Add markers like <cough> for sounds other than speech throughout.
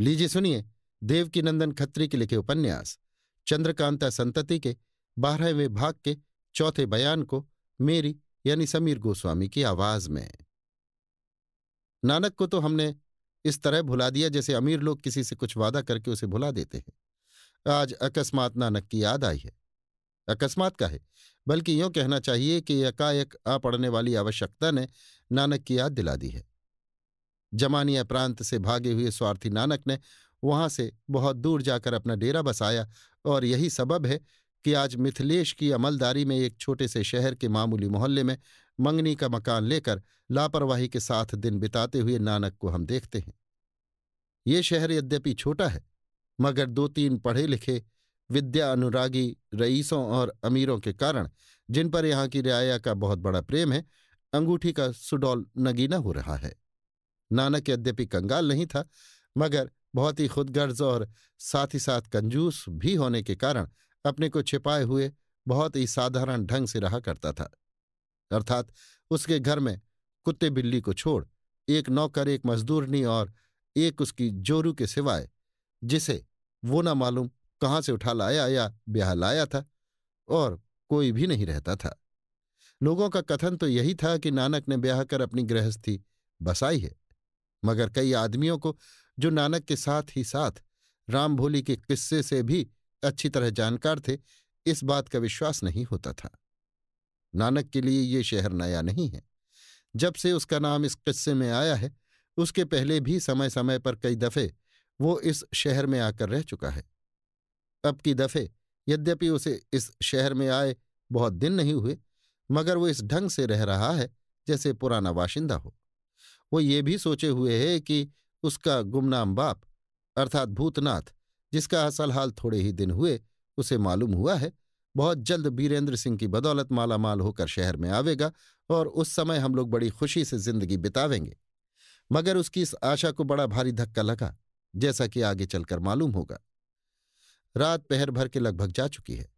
लीजिए सुनिए देवकी नंदन खत्री के लिखे उपन्यास चंद्रकांता संतति के बारहवें भाग के चौथे बयान को मेरी यानी समीर गोस्वामी की आवाज में नानक को तो हमने इस तरह भुला दिया जैसे अमीर लोग किसी से कुछ वादा करके उसे भुला देते हैं आज अकस्मात नानक की याद आई है अकस्मात का है बल्कि यूं कहना चाहिए कि एकाएक आ पड़ने वाली आवश्यकता ने नानक की याद दिला दी है जमानिया प्रांत से भागे हुए स्वार्थी नानक ने वहां से बहुत दूर जाकर अपना डेरा बसाया और यही सबब है कि आज मिथिलेश की अमलदारी में एक छोटे से शहर के मामूली मोहल्ले में मंगनी का मकान लेकर लापरवाही के साथ दिन बिताते हुए नानक को हम देखते हैं ये शहर यद्यपि छोटा है मगर दो तीन पढ़े लिखे विद्या अनुरागी रईसों और अमीरों के कारण जिन पर यहाँ की रियाया का बहुत बड़ा प्रेम है अंगूठी का सुडौल नगीना हो रहा है नानक यद्यपि कंगाल नहीं था मगर बहुत ही खुदगर्ज और साथ ही साथ कंजूस भी होने के कारण अपने को छिपाए हुए बहुत ही साधारण ढंग से रहा करता था अर्थात उसके घर में कुत्ते बिल्ली को छोड़ एक नौकर एक मजदूरनी और एक उसकी जोरू के सिवाय जिसे वो न मालूम कहाँ से उठा लाया या ब्याह लाया था और कोई भी नहीं रहता था लोगों का कथन तो यही था कि नानक ने ब्याह कर अपनी गृहस्थी बसाई है मगर कई आदमियों को जो नानक के साथ ही साथ राम भोली के किस्से से भी अच्छी तरह जानकार थे इस बात का विश्वास नहीं होता था नानक के लिए ये शहर नया नहीं है जब से उसका नाम इस किस्से में आया है उसके पहले भी समय समय पर कई दफे वो इस शहर में आकर रह चुका है अब की दफे यद्यपि उसे इस शहर में आए बहुत दिन नहीं हुए मगर वो इस ढंग से रह रहा है जैसे पुराना बाशिंदा हो वो ये भी सोचे हुए है कि उसका गुमनाम बाप अर्थात भूतनाथ जिसका असल हाल थोड़े ही दिन हुए उसे मालूम हुआ है बहुत जल्द बीरेंद्र सिंह की बदौलत मालामाल होकर शहर में आवेगा और उस समय हम लोग बड़ी खुशी से जिंदगी बितावेंगे मगर उसकी इस आशा को बड़ा भारी धक्का लगा जैसा कि आगे चलकर मालूम होगा रात पहर भर के लगभग जा चुकी है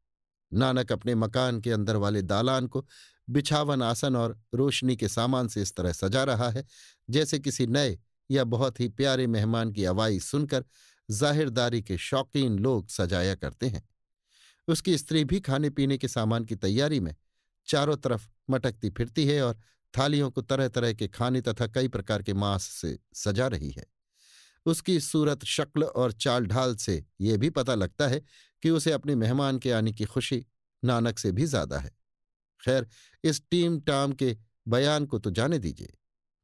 नानक अपने मकान के अंदर वाले दालान को बिछावन आसन और रोशनी के सामान से इस तरह सजा रहा है जैसे किसी नए या बहुत ही प्यारे मेहमान की आवाज़ सुनकर जाहिरदारी के शौकीन लोग सजाया करते हैं उसकी स्त्री भी खाने पीने के सामान की तैयारी में चारों तरफ मटकती फिरती है और थालियों को तरह तरह के खाने तथा कई प्रकार के मांस से सजा रही है उसकी सूरत शक्ल और चाल ढाल से ये भी पता लगता है कि उसे अपने मेहमान के आने की खुशी नानक से भी ज्यादा है खैर इस टीम टाम के बयान को तो जाने दीजिए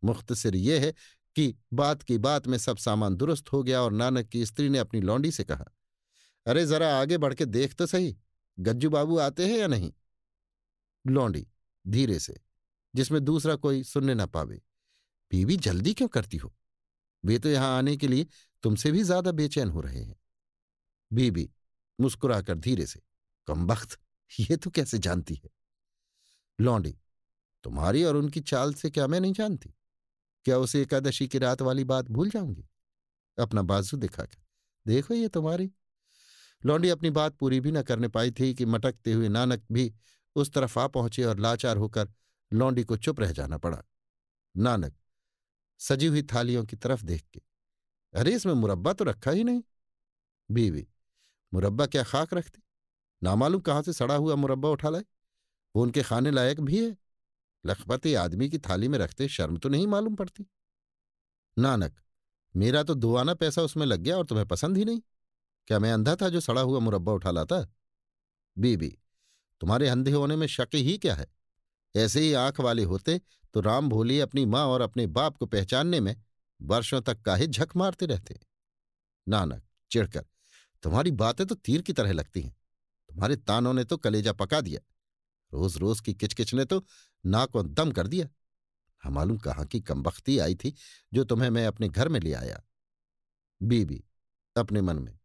मुख्तसर ये है कि बात की बात में सब सामान दुरुस्त हो गया और नानक की स्त्री ने अपनी लौंडी से कहा अरे जरा आगे बढ़ के देख तो सही गज्जू बाबू आते हैं या नहीं लौंडी धीरे से जिसमें दूसरा कोई सुनने ना पावे बीवी जल्दी क्यों करती हो वे तो यहां आने के लिए तुमसे भी ज्यादा बेचैन हो रहे हैं बीबी मुस्कुराकर धीरे से कम वक्त ये तो कैसे जानती है लौंडी तुम्हारी और उनकी चाल से क्या मैं नहीं जानती क्या उसे एकादशी की रात वाली बात भूल जाऊंगी अपना बाजू दिखाकर देखो ये तुम्हारी लौंडी अपनी बात पूरी भी न करने पाई थी कि मटकते हुए नानक भी उस तरफ आ पहुंचे और लाचार होकर लौंडी को चुप रह जाना पड़ा नानक सजी हुई थालियों की तरफ देख के अरे इसमें मुरब्बा तो रखा ही नहीं बीवी मुरब्बा क्या खाक रखती ना मालूम से सड़ा हुआ मुरब्बा उठा लाए वो उनके खाने लायक भी है लखपति आदमी की थाली में रखते शर्म तो नहीं मालूम पड़ती नानक मेरा तो दुआना पैसा उसमें लग गया और तुम्हें पसंद ही नहीं क्या मैं अंधा था जो सड़ा हुआ मुरब्बा उठा लाता बीबी तुम्हारे अंधे होने में शक ही क्या है ऐसे ही आंख वाले होते तो राम भोली अपनी माँ और अपने बाप को पहचानने में वर्षों तक काहे झक मारते रहते नानक चिढ़कर तुम्हारी बातें तो तीर की तरह लगती हैं तुम्हारे तानों ने तो कलेजा पका दिया रोज रोज की किचकिच ने तो नाक और दम कर दिया हम हाँ, मालूम कहाँ की कमबख्ती आई थी जो तुम्हें मैं अपने घर में ले आया बीबी अपने मन में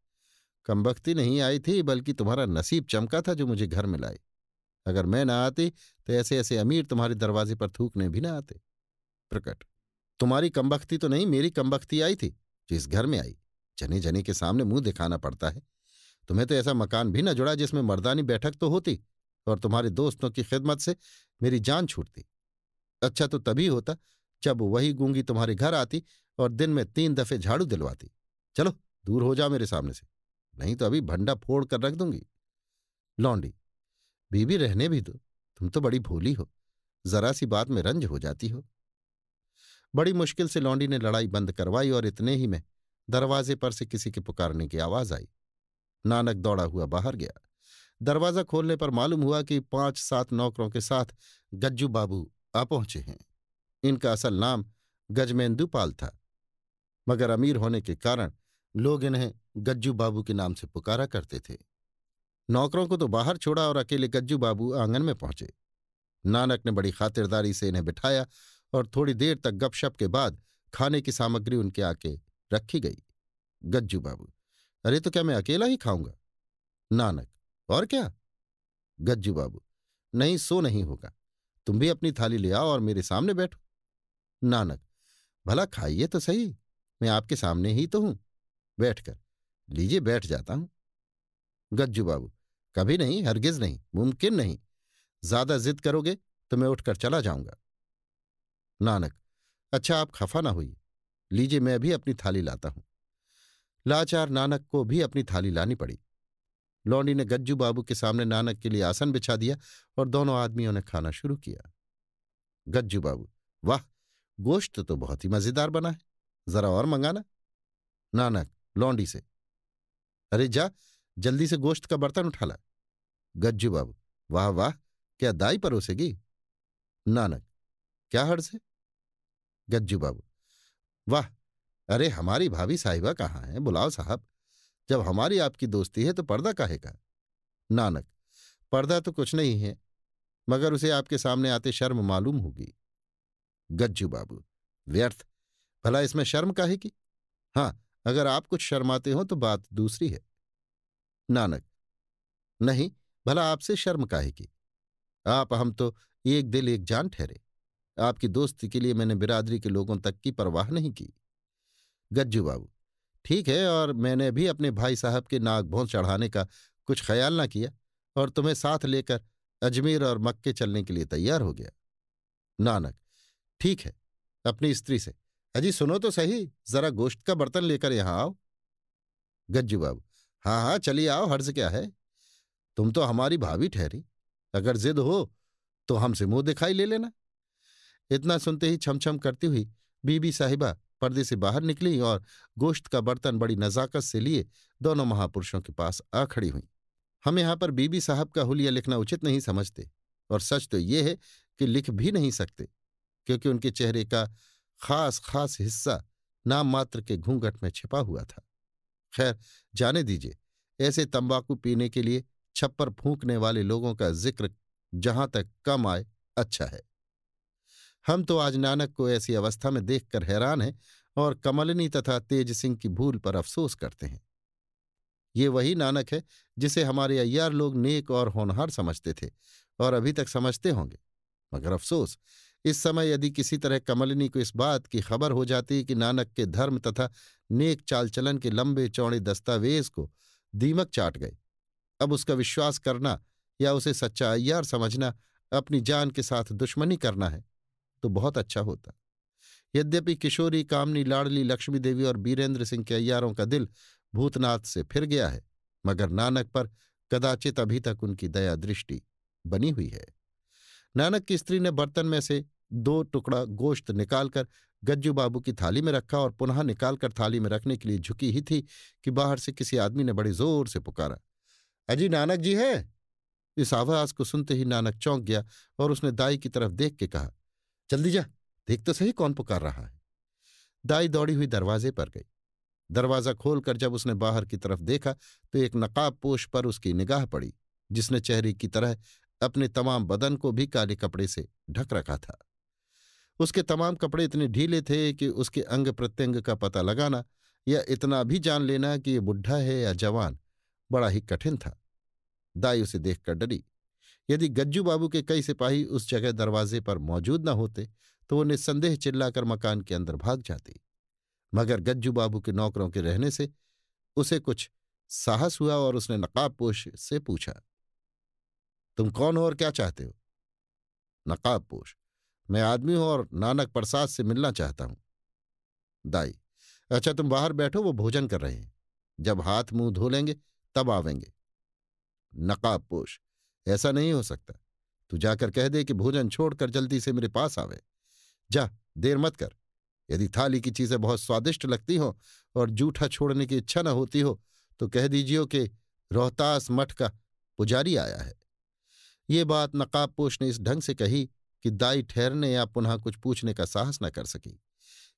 कमबख्ती नहीं आई थी बल्कि तुम्हारा नसीब चमका था जो मुझे घर में लाए अगर मैं ना आती तो ऐसे ऐसे अमीर तुम्हारे दरवाजे पर थूकने भी ना आते प्रकट तुम्हारी कमबख्ती तो नहीं मेरी कमबख्ती आई थी जो इस घर में आई जने जने के सामने मुंह दिखाना पड़ता है तुम्हें तो ऐसा मकान भी ना जुड़ा जिसमें मर्दानी बैठक तो होती और तुम्हारे दोस्तों की खिदमत से मेरी जान छूटती अच्छा तो तभी होता जब वही गूंगी तुम्हारे घर आती और दिन में तीन दफे झाड़ू दिलवाती चलो दूर हो जाओ मेरे सामने से नहीं तो अभी भंडा फोड़ कर रख दूंगी लौंडी बीबी रहने भी दो तुम तो बड़ी भोली हो जरा सी बात में रंज हो जाती हो बड़ी मुश्किल से लौंडी ने लड़ाई बंद करवाई और इतने ही में दरवाजे पर से किसी के पुकारने की आवाज आई नानक दौड़ा हुआ बाहर गया दरवाज़ा खोलने पर मालूम हुआ कि पांच सात नौकरों के साथ गज्जू बाबू आ पहुंचे हैं इनका असल नाम गजमेंदुपाल था मगर अमीर होने के कारण लोग इन्हें गज्जू बाबू के नाम से पुकारा करते थे नौकरों को तो बाहर छोड़ा और अकेले गज्जू बाबू आंगन में पहुंचे नानक ने बड़ी खातिरदारी से इन्हें बिठाया और थोड़ी देर तक गपशप के बाद खाने की सामग्री उनके आके रखी गई गज्जू बाबू अरे तो क्या मैं अकेला ही खाऊंगा नानक और क्या गज्जू बाबू नहीं सो नहीं होगा तुम भी अपनी थाली ले आओ और मेरे सामने बैठो नानक भला खाइए तो सही मैं आपके सामने ही तो हूं बैठकर लीजिए बैठ जाता हूं गज्जू बाबू कभी नहीं हरगिज नहीं मुमकिन नहीं ज्यादा जिद करोगे तो मैं उठकर चला जाऊंगा नानक अच्छा आप खफा ना हुई लीजिए मैं भी अपनी थाली लाता हूं लाचार नानक को भी अपनी थाली लानी पड़ी लौंडी ने गज्जू बाबू के सामने नानक के लिए आसन बिछा दिया और दोनों आदमियों ने खाना शुरू किया गज्जू बाबू वाह गोश्त तो बहुत ही मजेदार बना है जरा और मंगाना नानक लौंडी से अरे जा जल्दी से गोश्त का बर्तन उठा ला गज्जू बाबू वाह वाह क्या दाई परोसेगी नानक क्या हर्ज है गज्जू बाबू वाह अरे हमारी भाभी साहिबा कहाँ हैं बुलाओ साहब जब हमारी आपकी दोस्ती है तो पर्दा काहे का नानक पर्दा तो कुछ नहीं है मगर उसे आपके सामने आते शर्म मालूम होगी गज्जू बाबू व्यर्थ भला इसमें शर्म काहे की हाँ अगर आप कुछ शर्माते हो तो बात दूसरी है नानक नहीं भला आपसे शर्म काहे की आप हम तो एक दिल एक जान ठहरे आपकी दोस्ती के लिए मैंने बिरादरी के लोगों तक की परवाह नहीं की गज्जू बाबू ठीक है और मैंने भी अपने भाई साहब के नागभों चढ़ाने का कुछ ख्याल ना किया और तुम्हें साथ लेकर अजमेर और मक्के चलने के लिए तैयार हो गया नानक ठीक है अपनी स्त्री से अजी सुनो तो सही जरा गोश्त का बर्तन लेकर यहां आओ गज्जू बाबू हाँ हाँ चलिए आओ हर्ज क्या है तुम तो हमारी भाभी ठहरी अगर जिद हो तो हमसे मुंह दिखाई ले लेना इतना सुनते ही छमछम करती हुई बीबी साहिबा पर्दे से बाहर निकली और गोश्त का बर्तन बड़ी नज़ाकत से लिए दोनों महापुरुषों के पास आ खड़ी हुई हम यहाँ पर बीबी साहब का हुलिया लिखना उचित नहीं समझते और सच तो ये है कि लिख भी नहीं सकते क्योंकि उनके चेहरे का खास खास हिस्सा नाम मात्र के घूंघट में छिपा हुआ था खैर जाने दीजिए ऐसे तंबाकू पीने के लिए छप्पर फूंकने वाले लोगों का जिक्र जहां तक कम आए अच्छा है हम तो आज नानक को ऐसी अवस्था में देखकर हैरान हैं और कमलनी तथा तेज सिंह की भूल पर अफसोस करते हैं ये वही नानक है जिसे हमारे अय्यार लोग नेक और होनहार समझते थे और अभी तक समझते होंगे मगर अफसोस इस समय यदि किसी तरह कमलिनी को इस बात की खबर हो जाती कि नानक के धर्म तथा नेक चालचलन के लंबे चौड़े दस्तावेज को दीमक चाट गए अब उसका विश्वास करना या उसे सच्चा अय्यार समझना अपनी जान के साथ दुश्मनी करना है तो बहुत अच्छा होता यद्यपि किशोरी कामनी लाडली लक्ष्मी देवी और बीरेंद्र सिंह के अयारों का दिल भूतनाथ से फिर गया है मगर नानक पर कदाचित अभी तक उनकी दया दृष्टि बनी हुई है नानक की स्त्री ने बर्तन में से दो टुकड़ा गोश्त निकालकर गज्जू बाबू की थाली में रखा और पुनः निकालकर थाली में रखने के लिए झुकी ही थी कि बाहर से किसी आदमी ने बड़े जोर से पुकारा अजी नानक जी है इस आवाज को सुनते ही नानक चौंक गया और उसने दाई की तरफ देख के कहा जल्दी जा देख तो सही कौन पुकार रहा है दाई दौड़ी हुई दरवाजे पर गई दरवाज़ा खोलकर जब उसने बाहर की तरफ देखा तो एक नकाब पोश पर उसकी निगाह पड़ी जिसने चेहरे की तरह अपने तमाम बदन को भी काले कपड़े से ढक रखा था उसके तमाम कपड़े इतने ढीले थे कि उसके अंग प्रत्यंग का पता लगाना या इतना भी जान लेना कि ये बुढ़ा है या जवान बड़ा ही कठिन था दाई उसे देखकर डरी यदि गज्जू बाबू के कई सिपाही उस जगह दरवाजे पर मौजूद न होते तो वो निस्संदेह चिल्लाकर मकान के अंदर भाग जाते मगर गज्जू बाबू के नौकरों के रहने से उसे कुछ साहस हुआ और उसने नकाबपोश से पूछा तुम कौन हो और क्या चाहते हो नकाबपोश मैं आदमी हूं और नानक प्रसाद से मिलना चाहता हूं दाई अच्छा तुम बाहर बैठो वो भोजन कर रहे हैं जब हाथ मुंह धो लेंगे तब आवेंगे नकाबपोश ऐसा नहीं हो सकता तू जाकर कह दे कि भोजन छोड़कर जल्दी से मेरे पास आवे जा देर मत कर यदि थाली की चीजें बहुत स्वादिष्ट लगती हों और जूठा छोड़ने की इच्छा न होती हो तो कह दीजियो कि रोहतास मठ का पुजारी आया है ये बात नकाबपोश ने इस ढंग से कही कि दाई ठहरने या पुनः कुछ पूछने का साहस न कर सकी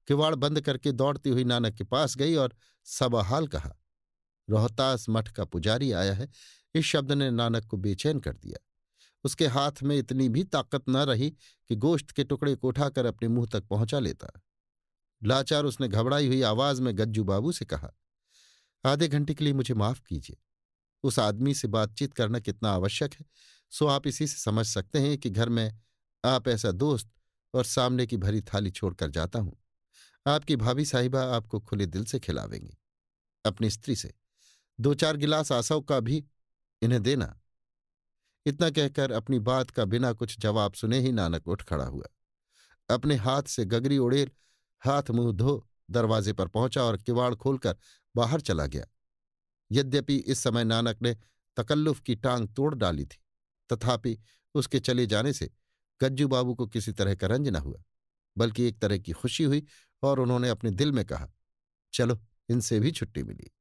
किवाड़ बंद करके दौड़ती हुई नानक के पास गई और सबहाल कहा रोहतास मठ का पुजारी आया है इस शब्द ने नानक को बेचैन कर दिया उसके हाथ में इतनी भी ताकत न रही कि गोश्त के टुकड़े को उठाकर अपने मुंह तक पहुंचा लेता लाचार उसने घबराई हुई आवाज में गज्जू बाबू से कहा आधे घंटे के लिए मुझे माफ कीजिए उस आदमी से बातचीत करना कितना आवश्यक है सो आप इसी से समझ सकते हैं कि घर में आप ऐसा दोस्त और सामने की भरी थाली छोड़कर जाता हूं आपकी भाभी साहिबा आपको खुले दिल से खिलावेंगी अपनी स्त्री से दो चार गिलास आसव का भी इन्हें देना इतना कहकर अपनी बात का बिना कुछ जवाब सुने ही नानक उठ खड़ा हुआ अपने हाथ से गगरी उड़ेल हाथ मुंह धो दरवाजे पर पहुंचा और किवाड़ खोलकर बाहर चला गया यद्यपि इस समय नानक ने तकल्लुफ की टांग तोड़ डाली थी तथापि उसके चले जाने से गज्जू बाबू को किसी तरह का रंज न हुआ बल्कि एक तरह की खुशी हुई और उन्होंने अपने दिल में कहा चलो इनसे भी छुट्टी मिली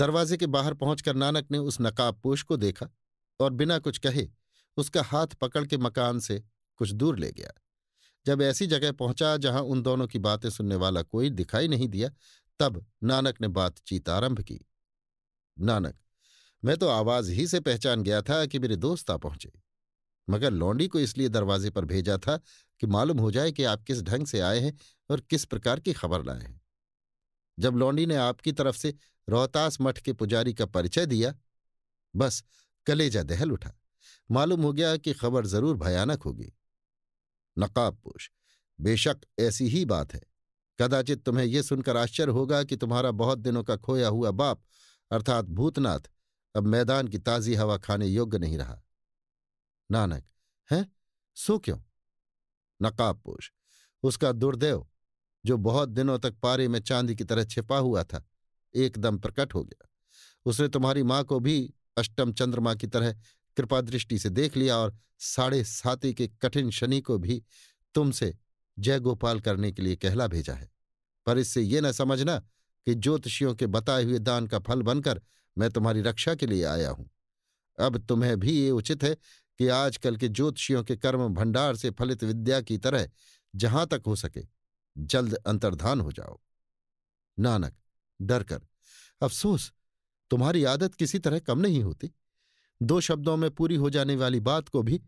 दरवाजे के बाहर पहुंचकर नानक ने उस नकाबपोष को देखा और बिना कुछ कहे उसका हाथ पकड़ के मकान से कुछ दूर ले गया जब ऐसी जगह पहुंचा जहां उन दोनों की बातें सुनने वाला कोई दिखाई नहीं दिया तब नानक ने बातचीत आरंभ की नानक मैं तो आवाज ही से पहचान गया था कि मेरे दोस्त आ पहुंचे मगर लौंडी को इसलिए दरवाजे पर भेजा था कि मालूम हो जाए कि आप किस ढंग से आए हैं और किस प्रकार की खबर लाए हैं जब लौंडी ने आपकी तरफ से रोहतास मठ के पुजारी का परिचय दिया बस कलेजा दहल उठा मालूम हो गया कि खबर जरूर भयानक होगी नकाबपोश बेशक ऐसी ही बात है कदाचित तुम्हें यह सुनकर आश्चर्य होगा कि तुम्हारा बहुत दिनों का खोया हुआ बाप अर्थात भूतनाथ अब मैदान की ताजी हवा खाने योग्य नहीं रहा नानक हैं सो क्यों नकाबपोश उसका दुर्देव जो बहुत दिनों तक पारे में चांदी की तरह छिपा हुआ था एकदम प्रकट हो गया उसने तुम्हारी माँ को भी अष्टम चंद्रमा की तरह कृपा दृष्टि से देख लिया और साढ़े साती के कठिन शनि को भी तुमसे जय गोपाल करने के लिए कहला भेजा है पर इससे ये न समझना कि ज्योतिषियों के बताए हुए दान का फल बनकर मैं तुम्हारी रक्षा के लिए आया हूं अब तुम्हें भी ये उचित है कि आजकल के ज्योतिषियों के कर्म भंडार से फलित विद्या की तरह जहां तक हो सके जल्द अंतर्धान हो जाओ नानक डर कर अफसोस तुम्हारी आदत किसी तरह कम नहीं होती दो शब्दों में पूरी हो जाने वाली बात को भी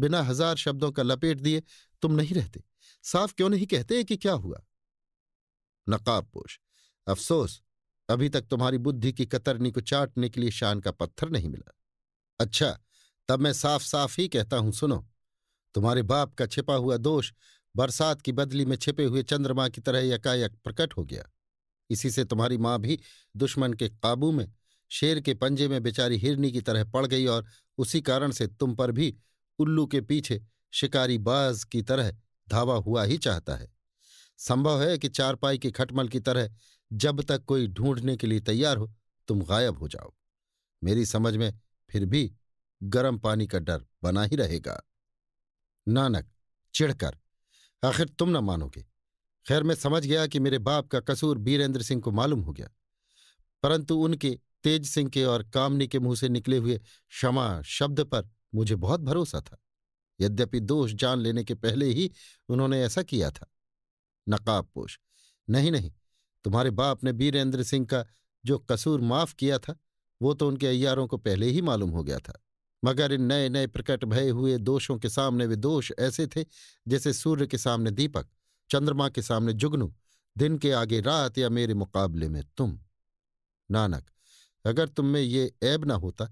बिना हजार शब्दों का लपेट दिए तुम नहीं रहते साफ क्यों नहीं कहते कि क्या हुआ नकाबपोश अफसोस अभी तक तुम्हारी बुद्धि की कतरनी को चाटने के लिए शान का पत्थर नहीं मिला अच्छा तब मैं साफ साफ ही कहता हूं सुनो तुम्हारे बाप का छिपा हुआ दोष बरसात की बदली में छिपे हुए चंद्रमा की तरह यकायक प्रकट हो गया इसी से तुम्हारी माँ भी दुश्मन के काबू में शेर के पंजे में बेचारी हिरनी की तरह पड़ गई और उसी कारण से तुम पर भी उल्लू के पीछे शिकारी बाज की तरह धावा हुआ ही चाहता है संभव है कि चारपाई के खटमल की तरह जब तक कोई ढूंढने के लिए तैयार हो तुम गायब हो जाओ मेरी समझ में फिर भी गर्म पानी का डर बना ही रहेगा नानक चिढ़कर आखिर तुम न मानोगे खैर मैं समझ गया कि मेरे बाप का कसूर बीरेंद्र सिंह को मालूम हो गया परंतु उनके तेज सिंह के और कामनी के मुंह से निकले हुए क्षमा शब्द पर मुझे बहुत भरोसा था यद्यपि दोष जान लेने के पहले ही उन्होंने ऐसा किया था नकाबपोश नहीं नहीं तुम्हारे बाप ने बीरेंद्र सिंह का जो कसूर माफ किया था वो तो उनके अयारों को पहले ही मालूम हो गया था मगर इन नए नए प्रकट भय हुए दोषों के सामने वे दोष ऐसे थे जैसे सूर्य के सामने दीपक चंद्रमा के सामने जुगनू दिन के आगे रात या मेरे मुकाबले में तुम नानक अगर तुम में ये ऐब ना होता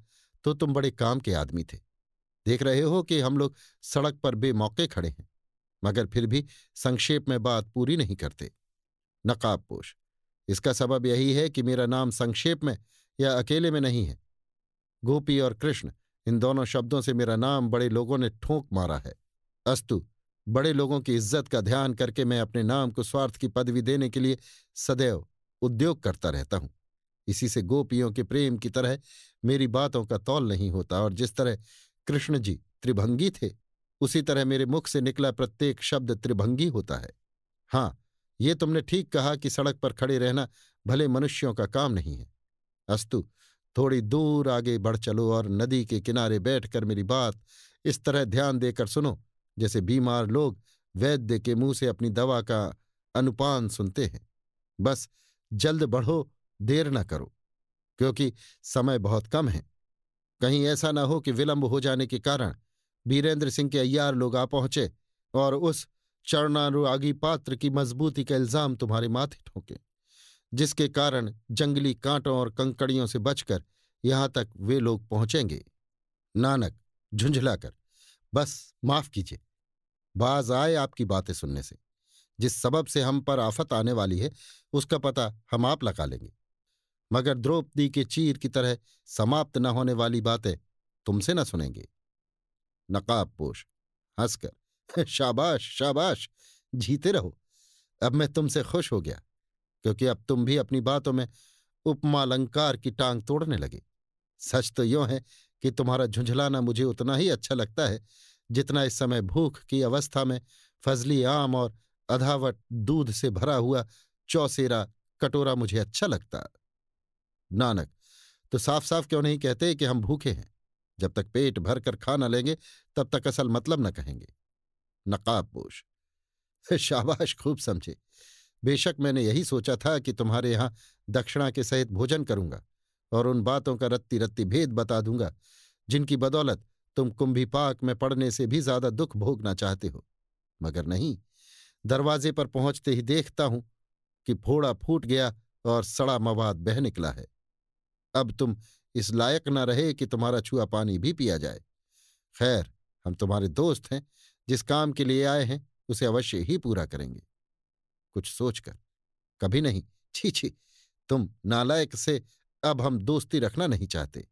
तो तुम बड़े काम के आदमी थे देख रहे हो कि हम लोग सड़क पर बेमौके खड़े हैं मगर फिर भी संक्षेप में बात पूरी नहीं करते नकाबपोष इसका सबब यही है कि मेरा नाम संक्षेप में या अकेले में नहीं है गोपी और कृष्ण इन दोनों शब्दों से मेरा नाम बड़े लोगों ने ठोंक मारा है अस्तु बड़े लोगों की इज्जत का ध्यान करके मैं अपने नाम को स्वार्थ की पदवी देने के लिए सदैव उद्योग करता रहता हूं इसी से गोपियों के प्रेम की तरह मेरी बातों का तौल नहीं होता और जिस तरह कृष्ण जी त्रिभंगी थे उसी तरह मेरे मुख से निकला प्रत्येक शब्द त्रिभंगी होता है हाँ ये तुमने ठीक कहा कि सड़क पर खड़े रहना भले मनुष्यों का काम नहीं है अस्तु थोड़ी दूर आगे बढ़ चलो और नदी के किनारे बैठकर मेरी बात इस तरह ध्यान देकर सुनो जैसे बीमार लोग वैद्य के मुंह से अपनी दवा का अनुपान सुनते हैं बस जल्द बढ़ो देर न करो क्योंकि समय बहुत कम है कहीं ऐसा न हो कि विलंब हो जाने के कारण वीरेंद्र सिंह के अय्यार लोग आ पहुंचे और उस चरणानुरागी पात्र की मजबूती का इल्जाम तुम्हारे माथे ठोंके जिसके कारण जंगली कांटों और कंकड़ियों से बचकर यहां तक वे लोग पहुंचेंगे नानक झुंझलाकर बस माफ कीजिए बाज आए आपकी बातें सुनने से जिस सबब से हम पर आफत आने वाली है उसका पता हम आप लगा लेंगे मगर द्रौपदी के चीर की तरह समाप्त न होने वाली बातें तुमसे न सुनेंगे नकाब पोष हंसकर <laughs> शाबाश शाबाश जीते रहो अब मैं तुमसे खुश हो गया क्योंकि अब तुम भी अपनी बातों में उपमालंकार की टांग तोड़ने लगे सच तो यो है कि तुम्हारा झुंझलाना मुझे उतना ही अच्छा लगता है जितना इस समय भूख की अवस्था में फजली आम और अधावट दूध से भरा हुआ चौसेरा कटोरा मुझे अच्छा लगता नानक तो साफ साफ क्यों नहीं कहते कि हम भूखे हैं जब तक पेट भर कर खा न लेंगे तब तक असल मतलब न कहेंगे नकाबपोश <laughs> शाबाश खूब समझे बेशक मैंने यही सोचा था कि तुम्हारे यहां दक्षिणा के सहित भोजन करूंगा और उन बातों का रत्ती रत्ती भेद बता दूंगा जिनकी बदौलत तुम कुंभी पाक में पड़ने से भी ज्यादा दुख भोगना चाहते हो मगर नहीं दरवाजे पर पहुंचते ही देखता हूं कि फोड़ा फूट गया और सड़ा मवाद बह निकला है अब तुम इस लायक न रहे कि तुम्हारा छुआ पानी भी पिया जाए खैर हम तुम्हारे दोस्त हैं जिस काम के लिए आए हैं उसे अवश्य ही पूरा करेंगे कुछ सोचकर कभी नहीं छी छी तुम नालायक से अब हम दोस्ती रखना नहीं चाहते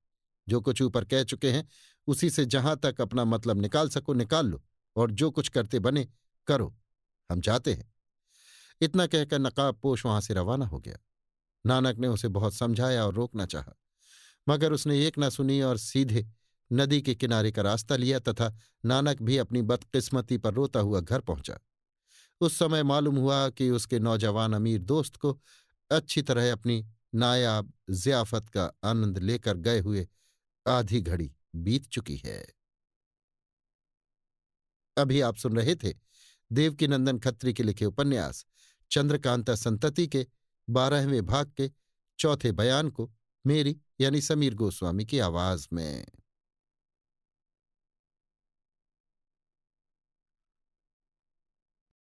जो कुछ ऊपर कह चुके हैं उसी से जहां तक अपना मतलब निकाल सको निकाल लो और जो कुछ करते बने करो हम चाहते हैं इतना कहकर नकाब पोष वहां से रवाना हो गया नानक ने उसे बहुत समझाया और रोकना चाहा मगर उसने एक ना सुनी और सीधे नदी के किनारे का रास्ता लिया तथा नानक भी अपनी बदकिस्मती पर रोता हुआ घर पहुंचा उस समय मालूम हुआ कि उसके नौजवान अमीर दोस्त को अच्छी तरह अपनी नायाब जियाफत का आनंद लेकर गए हुए आधी घड़ी बीत चुकी है अभी आप सुन रहे थे देवकी नंदन खत्री के लिखे उपन्यास चंद्रकांता संतति के बारहवें भाग के चौथे बयान को मेरी यानी समीर गोस्वामी की आवाज में